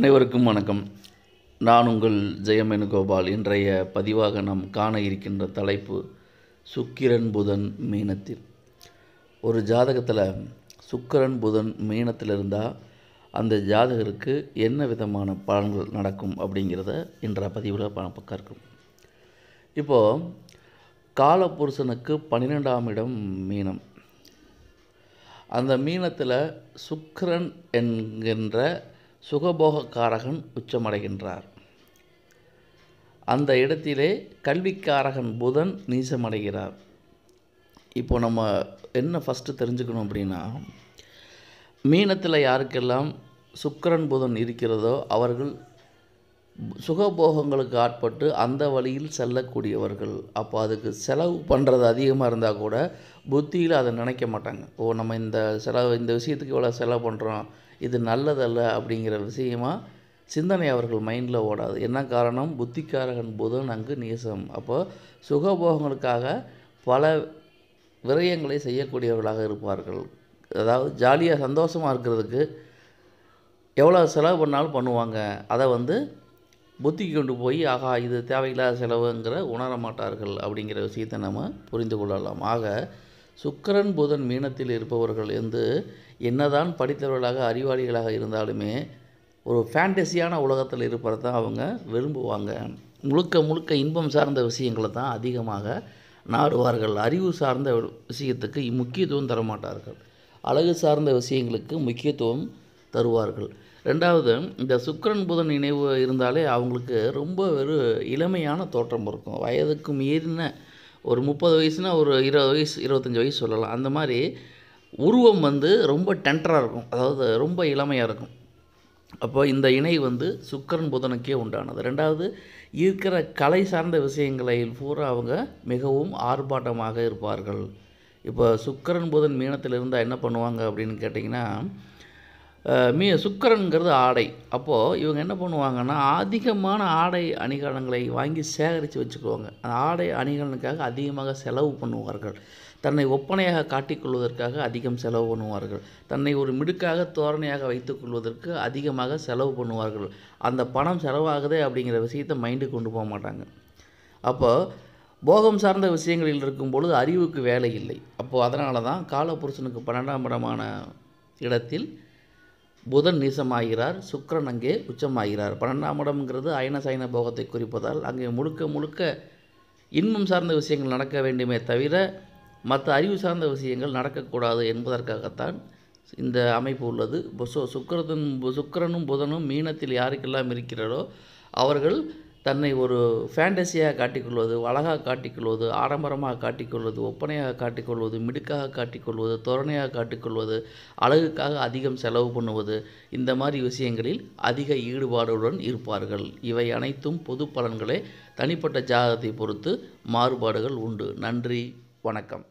அனைவருக்கும் வணக்கம் நான் உங்கள் ஜெயமேனுகோபால் இன்றைய பதிவாக நாம் காண இருக்கின்ற தலைப்பு சுக்கிரன் புதன் மீனத்தில் ஒரு ஜாதகத்தில் சுக்கிரன் புதன் மீனத்தில் இருந்தால் அந்த ஜாதகருக்கு என்ன விதமான பலன்கள் நடக்கும் அப்படிங்கிறத இன்றைய பதிவில் பக்கம் இருக்கும் இப்போது காலபுருஷனுக்கு பன்னிரெண்டாம் இடம் மீனம் அந்த மீனத்தில் சுக்கிரன் என்கின்ற சுகபோகக்காரகன் உச்சமடைகின்றார் அந்த இடத்திலே கல்விக்காரகன் புதன் நீசமடைகிறார் இப்போ நம்ம என்ன ஃபஸ்ட்டு தெரிஞ்சுக்கணும் அப்படின்னா மீனத்தில் யாருக்கெல்லாம் சுக்கரன் புதன் இருக்கிறதோ அவர்கள் சுகபோகங்களுக்கு ஆட்பட்டு அந்த வழியில் செல்லக்கூடியவர்கள் அப்போ அதுக்கு செலவு பண்ணுறது அதிகமாக இருந்தால் கூட புத்தியில் அதை நினைக்க மாட்டாங்க ஓ நம்ம இந்த செலவு இந்த விஷயத்துக்கு இவ்வளோ செலவு பண்ணுறோம் இது நல்லதல்ல அப்படிங்கிற விஷயமா சிந்தனை அவர்கள் மைண்டில் ஓடாது என்ன காரணம் புத்திக்காரகன் புதன் அங்கு நீசம் அப்போது சுகபோகங்களுக்காக பல விரயங்களை செய்யக்கூடியவர்களாக இருப்பார்கள் அதாவது ஜாலியாக சந்தோஷமாக இருக்கிறதுக்கு எவ்வளோ செலவு பண்ணாலும் பண்ணுவாங்க அதை வந்து புத்தி கொண்டு போய் ஆகா இது தேவையில்லாத செலவுங்கிற உணர மாட்டார்கள் அப்படிங்கிற விஷயத்தை நம்ம புரிந்து கொள்ளலாம் ஆக சுக்கரன் புதன் மீனத்தில் இருப்பவர்கள் வந்து என்னதான் படித்தவர்களாக அறிவாளிகளாக இருந்தாலுமே ஒரு ஃபேண்டசியான உலகத்தில் இருப்பதை தான் அவங்க விரும்புவாங்க முழுக்க முழுக்க இன்பம் சார்ந்த விஷயங்களை தான் அதிகமாக நாடுவார்கள் அறிவு சார்ந்த விஷயத்துக்கு முக்கியத்துவம் தரமாட்டார்கள் அழகு சார்ந்த விஷயங்களுக்கு முக்கியத்துவம் தருவார்கள் ரெண்டாவது இந்த சுக்கரன் புதன் இணைவு இருந்தாலே அவங்களுக்கு ரொம்ப ஒரு இளமையான தோற்றம் இருக்கும் வயதுக்கு மீறின ஒரு முப்பது வயசுனால் ஒரு இருபது வயசு இருபத்தஞ்சி வயசு சொல்லலாம் அந்த மாதிரி உருவம் வந்து ரொம்ப டென்டராக இருக்கும் அதாவது ரொம்ப இளமையாக இருக்கும் அப்போ இந்த இணை வந்து சுக்கரன் புதனுக்கே உண்டானது ரெண்டாவது இருக்கிற கலை சார்ந்த விஷயங்களில் பூரா அவங்க மிகவும் ஆர்ப்பாட்டமாக இருப்பார்கள் இப்போ சுக்கரன் புதன் மீனத்தில் இருந்தால் என்ன பண்ணுவாங்க அப்படின்னு கேட்டிங்கன்னா மீ சுக்கரனுங்கிறது ஆடை அப்போது இவங்க என்ன பண்ணுவாங்கன்னா அதிகமான ஆடை அணிகலன்களை வாங்கி சேகரித்து வச்சுக்குவாங்க அந்த ஆடை அணிகலனுக்காக அதிகமாக செலவு பண்ணுவார்கள் தன்னை ஒப்பனையாக காட்டிக்கொள்வதற்காக அதிகம் செலவு பண்ணுவார்கள் தன்னை ஒரு மிடுக்காக தோரணையாக வைத்துக்கொள்வதற்கு அதிகமாக செலவு பண்ணுவார்கள் அந்த பணம் செலவாகுது அப்படிங்கிற விஷயத்தை மைண்டு கொண்டு போக மாட்டாங்க அப்போது போகம் சார்ந்த விஷயங்களில் இருக்கும் பொழுது அறிவுக்கு வேலை இல்லை அப்போது அதனால தான் காலபுருஷனுக்கு பன்னெண்டாம் இடமான இடத்தில் புதன் நீசமாகிறார் சுக்கரன் அங்கே உச்சமாகிறார் பன்னெண்டாம் இடம்ங்கிறது அயனசயன போகத்தை குறிப்பதால் அங்கே முழுக்க முழுக்க இன்பம் சார்ந்த விஷயங்கள் நடக்க வேண்டுமே தவிர மற்ற அறிவு சார்ந்த விஷயங்கள் நடக்கக்கூடாது என்பதற்காகத்தான் இந்த அமைப்பு உள்ளது சுக்கரத்தின் சுக்கரனும் புதனும் மீனத்தில் யாருக்கெல்லாம் இருக்கிறாரோ அவர்கள் தன்னை ஒரு ஃபேண்டசியாக காட்டிக்கொள்வது அழகாக காட்டிக்கொள்வது ஆடம்பரமாக காட்டிக்கொள்வது ஒப்பனையாக காட்டிக்கொள்வது மிடுக்காக காட்டிக்கொள்வது தோரணையாக காட்டிக்கொள்வது அழகுக்காக அதிகம் செலவு பண்ணுவது இந்த மாதிரி விஷயங்களில் அதிக ஈடுபாடுடன் இருப்பார்கள் இவை அனைத்தும் பொது பலன்களே தனிப்பட்ட ஜாதகத்தை பொறுத்து மாறுபாடுகள் உண்டு நன்றி வணக்கம்